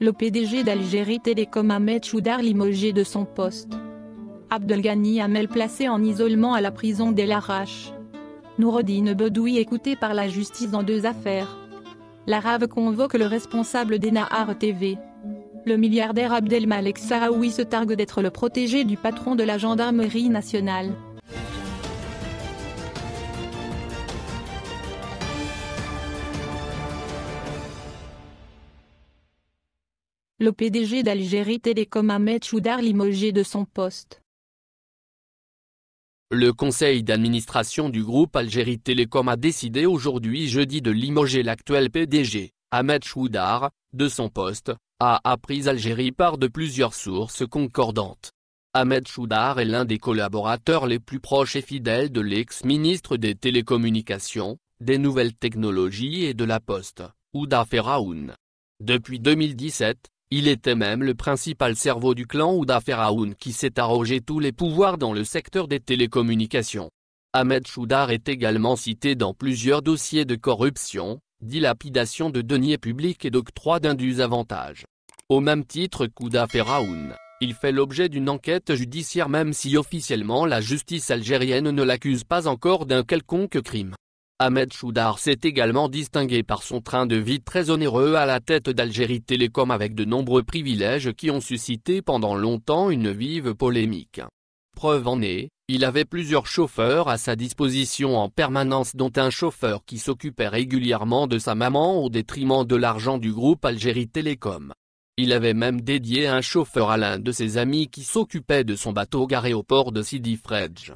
Le PDG d'Algérie Télécom Ahmed Choudar limogé de son poste. Abdelghani Amel placé en isolement à la prison d'El Arash. Noureddine Bedoui écouté par la justice dans deux affaires. L'Arabe convoque le responsable d'Enaar TV. Le milliardaire Abdelmalek Sahraoui se targue d'être le protégé du patron de la gendarmerie nationale. Le PDG d'Algérie Télécom Ahmed Choudar limogé de son poste. Le conseil d'administration du groupe Algérie Télécom a décidé aujourd'hui jeudi de limoger l'actuel PDG, Ahmed Choudar, de son poste, a appris Algérie par de plusieurs sources concordantes. Ahmed Choudar est l'un des collaborateurs les plus proches et fidèles de l'ex-ministre des Télécommunications, des Nouvelles Technologies et de la Poste, Ouda Ferraoun. Depuis 2017, il était même le principal cerveau du clan Ouda Ferraoun qui s'est arrogé tous les pouvoirs dans le secteur des télécommunications. Ahmed Choudar est également cité dans plusieurs dossiers de corruption, dilapidation de deniers publics et d'octroi d'indus avantages. Au même titre qu'Ouda il fait l'objet d'une enquête judiciaire même si officiellement la justice algérienne ne l'accuse pas encore d'un quelconque crime. Ahmed Choudar s'est également distingué par son train de vie très onéreux à la tête d'Algérie Télécom avec de nombreux privilèges qui ont suscité pendant longtemps une vive polémique. Preuve en est, il avait plusieurs chauffeurs à sa disposition en permanence dont un chauffeur qui s'occupait régulièrement de sa maman au détriment de l'argent du groupe Algérie Télécom. Il avait même dédié un chauffeur à l'un de ses amis qui s'occupait de son bateau garé au port de Sidi Fredj.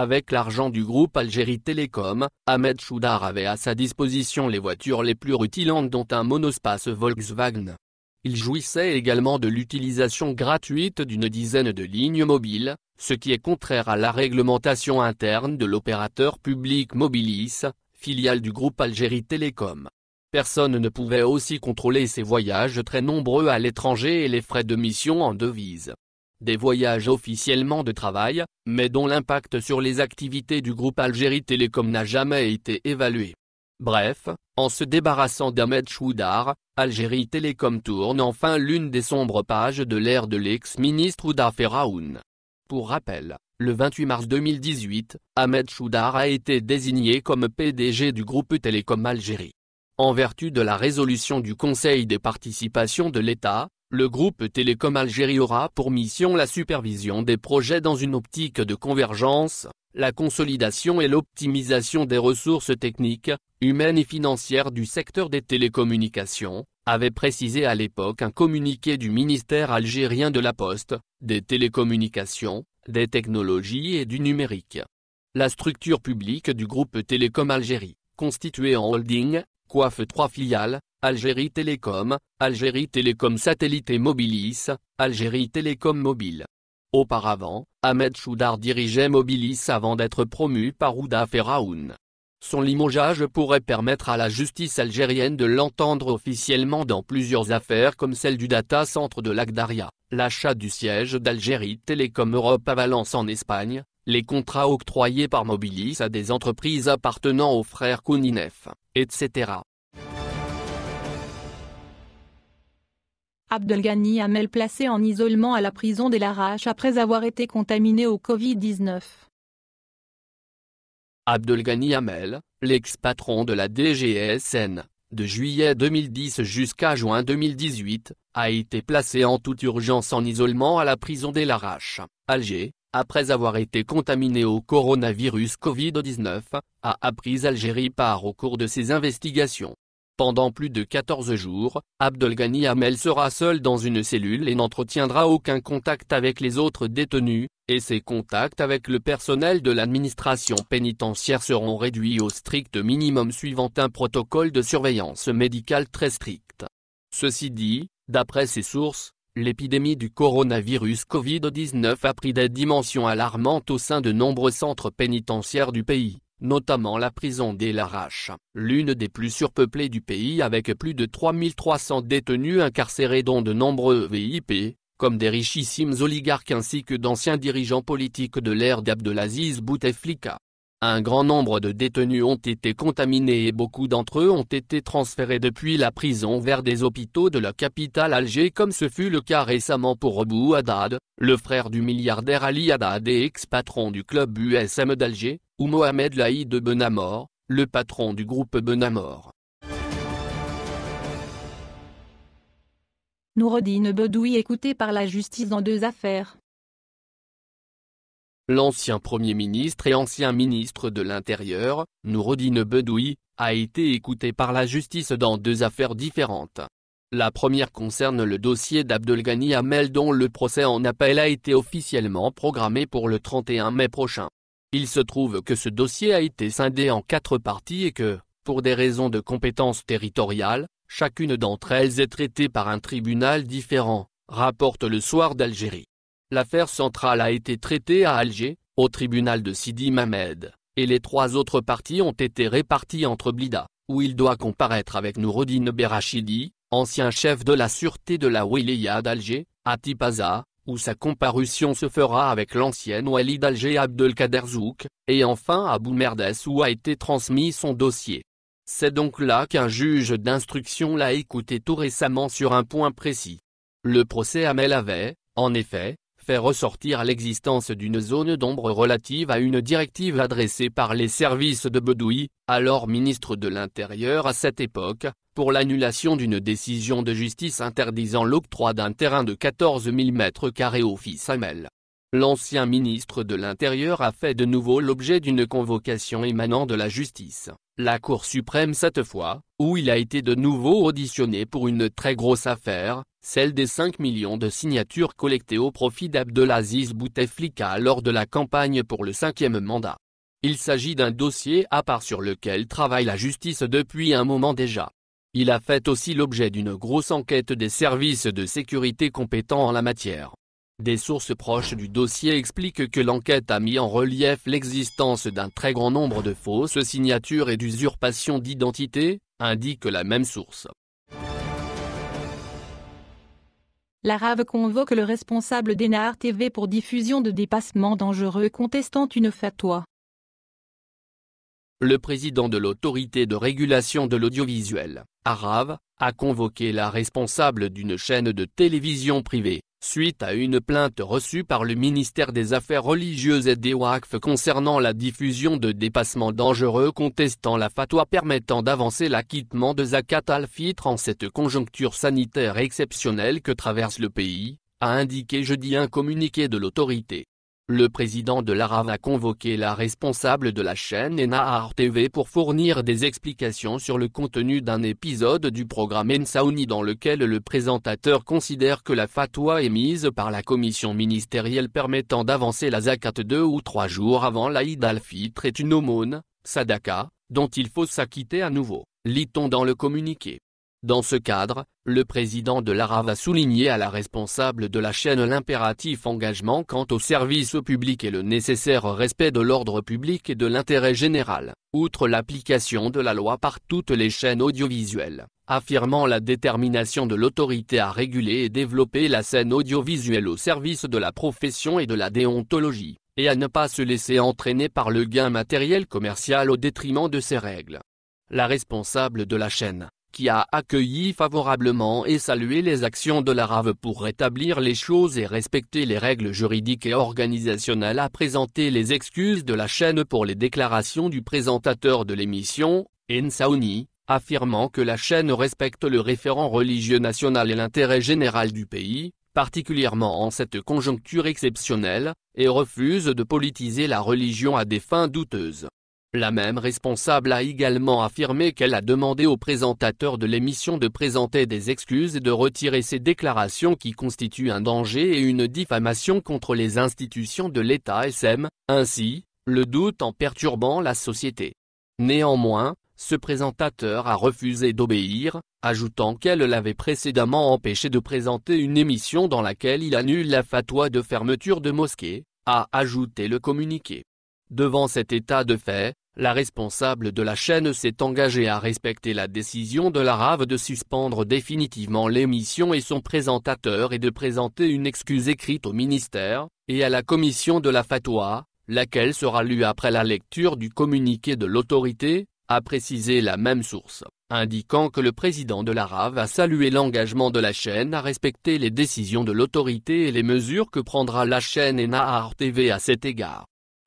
Avec l'argent du groupe Algérie Télécom, Ahmed Choudar avait à sa disposition les voitures les plus rutilantes dont un monospace Volkswagen. Il jouissait également de l'utilisation gratuite d'une dizaine de lignes mobiles, ce qui est contraire à la réglementation interne de l'opérateur public Mobilis, filiale du groupe Algérie Télécom. Personne ne pouvait aussi contrôler ses voyages très nombreux à l'étranger et les frais de mission en devise des voyages officiellement de travail, mais dont l'impact sur les activités du groupe Algérie Télécom n'a jamais été évalué. Bref, en se débarrassant d'Ahmed Choudar, Algérie Télécom tourne enfin l'une des sombres pages de l'ère de l'ex-ministre Ouda Ferraoun. Pour rappel, le 28 mars 2018, Ahmed Choudar a été désigné comme PDG du groupe Télécom Algérie. En vertu de la résolution du Conseil des participations de l'État, le groupe Télécom Algérie aura pour mission la supervision des projets dans une optique de convergence, la consolidation et l'optimisation des ressources techniques, humaines et financières du secteur des télécommunications, avait précisé à l'époque un communiqué du ministère algérien de la Poste, des télécommunications, des technologies et du numérique. La structure publique du groupe Télécom Algérie, constituée en holding, coiffe trois filiales, Algérie Télécom, Algérie Télécom Satellite et Mobilis, Algérie Télécom Mobile. Auparavant, Ahmed Choudar dirigeait Mobilis avant d'être promu par Ouda Raoun. Son limogeage pourrait permettre à la justice algérienne de l'entendre officiellement dans plusieurs affaires comme celle du data centre de l'Agdaria, l'achat du siège d'Algérie Télécom Europe à Valence en Espagne, les contrats octroyés par Mobilis à des entreprises appartenant aux frères Kouninef etc. Abdelghani Hamel placé en isolement à la prison des Larache après avoir été contaminé au Covid-19. Abdelghani Hamel, l'ex-patron de la DGSN, de juillet 2010 jusqu'à juin 2018, a été placé en toute urgence en isolement à la prison des Laraches, Alger, après avoir été contaminé au coronavirus Covid-19, a appris Algérie par au cours de ses investigations. Pendant plus de 14 jours, Abdelghani Hamel sera seul dans une cellule et n'entretiendra aucun contact avec les autres détenus, et ses contacts avec le personnel de l'administration pénitentiaire seront réduits au strict minimum suivant un protocole de surveillance médicale très strict. Ceci dit, d'après ses sources, L'épidémie du coronavirus Covid-19 a pris des dimensions alarmantes au sein de nombreux centres pénitentiaires du pays, notamment la prison des Laraches, l'une des plus surpeuplées du pays avec plus de 3300 détenus incarcérés dont de nombreux VIP, comme des richissimes oligarques ainsi que d'anciens dirigeants politiques de l'ère d'Abdelaziz Bouteflika. Un grand nombre de détenus ont été contaminés et beaucoup d'entre eux ont été transférés depuis la prison vers des hôpitaux de la capitale Alger comme ce fut le cas récemment pour Abu Haddad, le frère du milliardaire Ali Haddad et ex-patron du club USM d'Alger, ou Mohamed Laïd Benamor, le patron du groupe Benamor. Noureddine Bedoui écouté par la justice dans deux affaires l'ancien Premier ministre et ancien ministre de l'Intérieur, Nourodine Bedoui, a été écouté par la justice dans deux affaires différentes. La première concerne le dossier d'Abdelghani Hamel dont le procès en appel a été officiellement programmé pour le 31 mai prochain. Il se trouve que ce dossier a été scindé en quatre parties et que, pour des raisons de compétence territoriales, chacune d'entre elles est traitée par un tribunal différent, rapporte le soir d'Algérie. L'affaire centrale a été traitée à Alger, au tribunal de Sidi Mamed, et les trois autres parties ont été réparties entre Blida, où il doit comparaître avec Nourodine Berachidi, ancien chef de la sûreté de la Wilaya d'Alger, à Tipaza, où sa comparution se fera avec l'ancienne Wali d'Alger Abdelkaderzouk, et enfin à Boumerdès où a été transmis son dossier. C'est donc là qu'un juge d'instruction l'a écouté tout récemment sur un point précis. Le procès Amel avait, en effet, fait ressortir l'existence d'une zone d'ombre relative à une directive adressée par les services de Bedouille, alors ministre de l'Intérieur à cette époque, pour l'annulation d'une décision de justice interdisant l'octroi d'un terrain de 14 000 m2 au fils Hamel. L'ancien ministre de l'Intérieur a fait de nouveau l'objet d'une convocation émanant de la justice, la Cour suprême cette fois, où il a été de nouveau auditionné pour une très grosse affaire, celle des 5 millions de signatures collectées au profit d'Abdelaziz Bouteflika lors de la campagne pour le cinquième mandat. Il s'agit d'un dossier à part sur lequel travaille la justice depuis un moment déjà. Il a fait aussi l'objet d'une grosse enquête des services de sécurité compétents en la matière. Des sources proches du dossier expliquent que l'enquête a mis en relief l'existence d'un très grand nombre de fausses signatures et d'usurpations d'identité, indique la même source. L'Arave convoque le responsable d'Enar TV pour diffusion de dépassements dangereux contestant une fatwa. Le président de l'autorité de régulation de l'audiovisuel, Arave, a convoqué la responsable d'une chaîne de télévision privée, suite à une plainte reçue par le ministère des Affaires religieuses et des WACF concernant la diffusion de dépassements dangereux contestant la fatwa permettant d'avancer l'acquittement de Zakat al-Fitr en cette conjoncture sanitaire exceptionnelle que traverse le pays, a indiqué jeudi un communiqué de l'autorité. Le président de l'Arab a convoqué la responsable de la chaîne Ennahar TV pour fournir des explications sur le contenu d'un épisode du programme Ensaouni dans lequel le présentateur considère que la fatwa émise par la commission ministérielle permettant d'avancer la zakat deux ou trois jours avant l'Aïd al-Fitr est une aumône, sadaka, dont il faut s'acquitter à nouveau, lit-on dans le communiqué. Dans ce cadre, le président de l'ARAV a souligné à la responsable de la chaîne l'impératif engagement quant au service public et le nécessaire respect de l'ordre public et de l'intérêt général, outre l'application de la loi par toutes les chaînes audiovisuelles, affirmant la détermination de l'autorité à réguler et développer la scène audiovisuelle au service de la profession et de la déontologie, et à ne pas se laisser entraîner par le gain matériel commercial au détriment de ces règles. La responsable de la chaîne qui a accueilli favorablement et salué les actions de la pour rétablir les choses et respecter les règles juridiques et organisationnelles a présenté les excuses de la chaîne pour les déclarations du présentateur de l'émission, Ensaouni, affirmant que la chaîne respecte le référent religieux national et l'intérêt général du pays, particulièrement en cette conjoncture exceptionnelle, et refuse de politiser la religion à des fins douteuses. La même responsable a également affirmé qu'elle a demandé au présentateur de l'émission de présenter des excuses et de retirer ses déclarations qui constituent un danger et une diffamation contre les institutions de l'État SM, ainsi, le doute en perturbant la société. Néanmoins, ce présentateur a refusé d'obéir, ajoutant qu'elle l'avait précédemment empêché de présenter une émission dans laquelle il annule la fatwa de fermeture de mosquée, a ajouté le communiqué. Devant cet état de fait, la responsable de la chaîne s'est engagée à respecter la décision de la de suspendre définitivement l'émission et son présentateur et de présenter une excuse écrite au ministère, et à la commission de la fatwa, laquelle sera lue après la lecture du communiqué de l'autorité, a précisé la même source, indiquant que le président de la a salué l'engagement de la chaîne à respecter les décisions de l'autorité et les mesures que prendra la chaîne et TV à cet égard.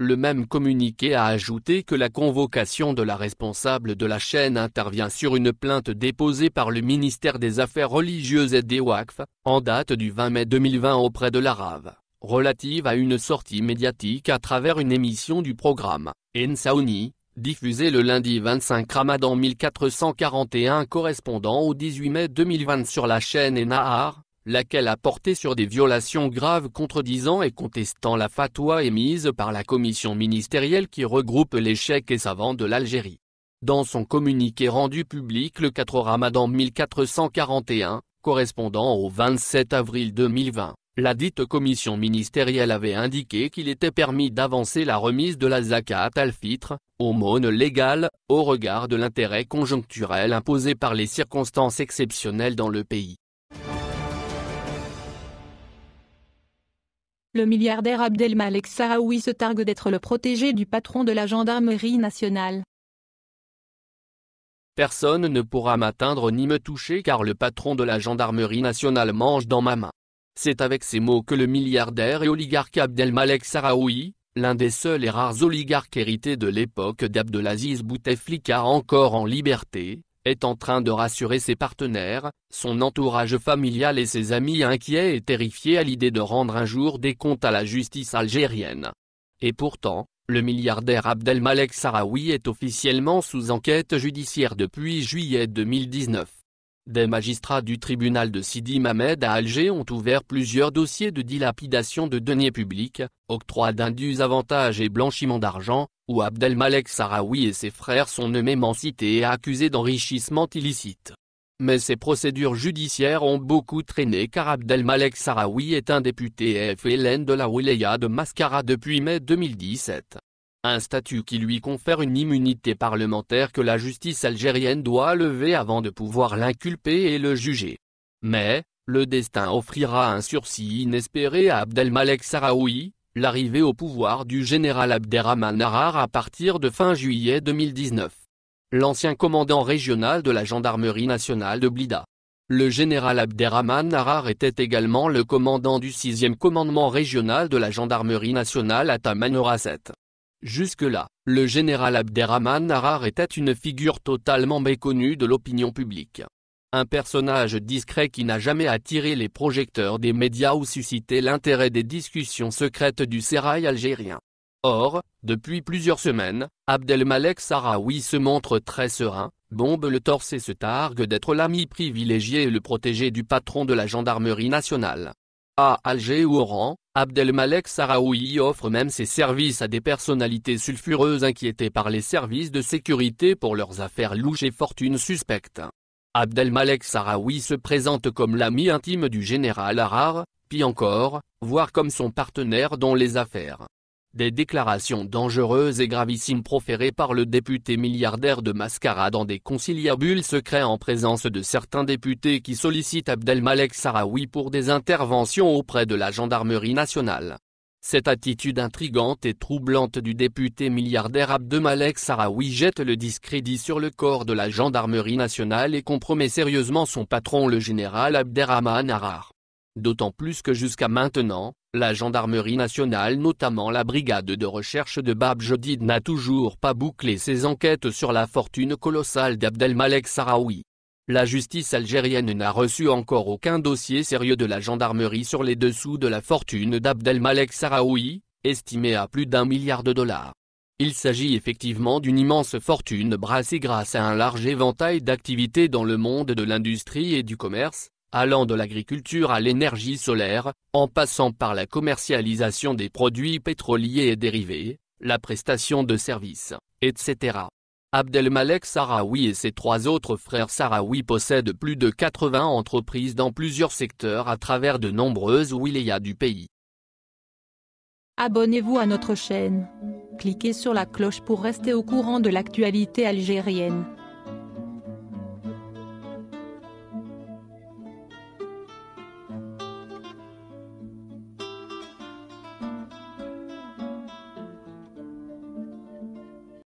Le même communiqué a ajouté que la convocation de la responsable de la chaîne intervient sur une plainte déposée par le ministère des Affaires religieuses et des WACF, en date du 20 mai 2020 auprès de l'Arave, relative à une sortie médiatique à travers une émission du programme, Ensaouni, diffusée le lundi 25 Ramadan 1441 correspondant au 18 mai 2020 sur la chaîne Enahar, laquelle a porté sur des violations graves contredisant et contestant la fatwa émise par la commission ministérielle qui regroupe les chèques et savants de l'Algérie. Dans son communiqué rendu public le 4 Ramadan 1441, correspondant au 27 avril 2020, la dite commission ministérielle avait indiqué qu'il était permis d'avancer la remise de la zakat al au aumône légale, au regard de l'intérêt conjoncturel imposé par les circonstances exceptionnelles dans le pays. le milliardaire Abdelmalek Saraoui se targue d'être le protégé du patron de la gendarmerie nationale. Personne ne pourra m'atteindre ni me toucher car le patron de la gendarmerie nationale mange dans ma main. C'est avec ces mots que le milliardaire et oligarque Abdelmalek Saraoui, l'un des seuls et rares oligarques hérités de l'époque d'Abdelaziz Bouteflika encore en liberté, est en train de rassurer ses partenaires, son entourage familial et ses amis inquiets et terrifiés à l'idée de rendre un jour des comptes à la justice algérienne. Et pourtant, le milliardaire Abdelmalek Sarraoui est officiellement sous enquête judiciaire depuis juillet 2019. Des magistrats du tribunal de Sidi Mamed à Alger ont ouvert plusieurs dossiers de dilapidation de deniers publics, octroi d'indus avantages et blanchiment d'argent, où Abdelmalek Saraoui et ses frères sont nommés cités et accusés d'enrichissement illicite. Mais ces procédures judiciaires ont beaucoup traîné car Abdelmalek Saraoui est un député FLN de la Wilaya de Mascara depuis mai 2017. Un statut qui lui confère une immunité parlementaire que la justice algérienne doit lever avant de pouvoir l'inculper et le juger. Mais, le destin offrira un sursis inespéré à Abdelmalek Saraoui l'arrivée au pouvoir du général Abderrahman Harar à partir de fin juillet 2019. L'ancien commandant régional de la gendarmerie nationale de Blida. Le général Abderrahman Harar était également le commandant du 6e commandement régional de la gendarmerie nationale à Tamanora Jusque-là, le général Abderrahman Harar était une figure totalement méconnue de l'opinion publique un personnage discret qui n'a jamais attiré les projecteurs des médias ou suscité l'intérêt des discussions secrètes du sérail algérien. Or, depuis plusieurs semaines, Abdelmalek Saraoui se montre très serein, bombe le torse et se targue d'être l'ami privilégié et le protégé du patron de la gendarmerie nationale. À Alger ou Oran, Abdelmalek Saraoui offre même ses services à des personnalités sulfureuses inquiétées par les services de sécurité pour leurs affaires louches et fortunes suspectes. Abdelmalek Sarawi se présente comme l'ami intime du général Harar, puis encore, voire comme son partenaire dans les affaires. Des déclarations dangereuses et gravissimes proférées par le député milliardaire de Mascara dans des conciliabules secrets en présence de certains députés qui sollicitent Abdelmalek Sarawi pour des interventions auprès de la gendarmerie nationale. Cette attitude intrigante et troublante du député milliardaire Abdelmalek Sarawi jette le discrédit sur le corps de la gendarmerie nationale et compromet sérieusement son patron le général Abderrahman Harar. D'autant plus que jusqu'à maintenant, la gendarmerie nationale notamment la brigade de recherche de Bab Jodid n'a toujours pas bouclé ses enquêtes sur la fortune colossale d'Abdelmalek Sarawi. La justice algérienne n'a reçu encore aucun dossier sérieux de la gendarmerie sur les dessous de la fortune d'Abdelmalek Saraoui, estimée à plus d'un milliard de dollars. Il s'agit effectivement d'une immense fortune brassée grâce à un large éventail d'activités dans le monde de l'industrie et du commerce, allant de l'agriculture à l'énergie solaire, en passant par la commercialisation des produits pétroliers et dérivés, la prestation de services, etc. Abdelmalek Sarawi et ses trois autres frères Sarawi possèdent plus de 80 entreprises dans plusieurs secteurs à travers de nombreuses wilayas du pays. Abonnez-vous à notre chaîne. Cliquez sur la cloche pour rester au courant de l'actualité algérienne.